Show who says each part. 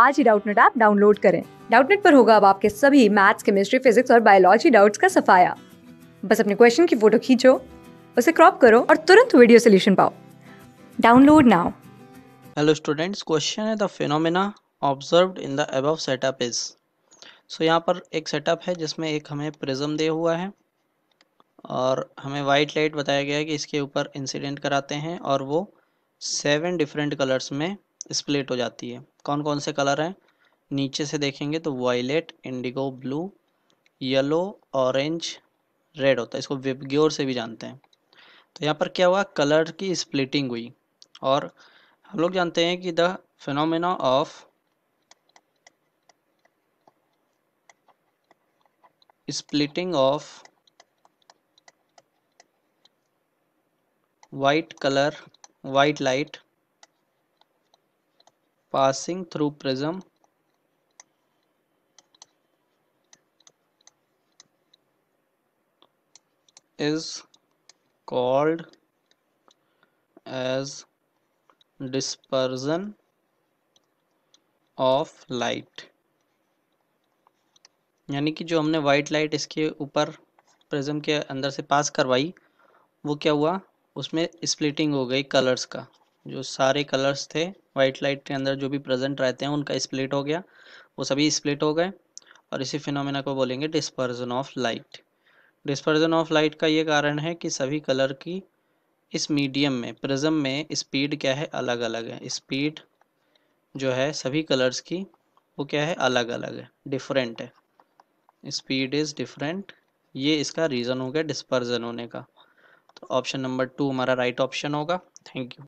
Speaker 1: आज ही Doubtnut app download करें डाउटनेट पर होगा अब आपके सभी मैथ्स केमिस्ट्री फिजिक्स और बायोलॉजी डाउट्स का सफाया बस अपने क्वेश्चन की फोटो खींचो उसे क्रॉप करो और तुरंत वीडियो सोल्यूशन पाओ download now
Speaker 2: hello students question है the phenomena observe in the above setup is so यहाँ पर एक सेटअप है जिसमें एक हमें प्रिज्म दिया हुआ है और हमें वाइट लाइट बताया गया है कि इसके ऊपर इंसिडेंट कराते हैं और वो सेवन डिफरेंट कलर्स में स्प्लिट हो जाती है कौन कौन से कलर हैं नीचे से देखेंगे तो violet indigo blue yellow orange red होता है इसको विपग्योर से भी जानते हैं तो यहाँ पर क्या हुआ कलर की स्प्लिटिंग हुई और हम लोग जानते हैं कि the phenomena of splitting of white colour white light passing through prism is called as dispersion of light यानी कि जो हमने वाइट लाइट इसके ऊपर प्रिज्म के अंदर से पास करवाई वो क्या हुआ उसमें स्प्लिटिंग हो गई कलर्स का जो सारे कलर्स थे वाइट लाइट के अंदर जो भी प्रेजेंट रहते हैं उनका स्प्लिट हो गया वो सभी स्प्लिट हो गए और इसी फिनोमेना को बोलेंगे dispersion of light dispersion of light का ये कारण है कि सभी कलर की इस मीडियम में प्रिज्म में स्पीड क्या है अलग अलग है स्पीड जो है सभी कलर्स की वो क्या है अलग अलग है डिफरेंट है स्पीड इज़ डिफरेंट ये इसका रीज़न हो गया डिस्पर्जन होने का तो ऑप्शन नंबर टू हमारा राइट ऑप्शन होगा थैंक यू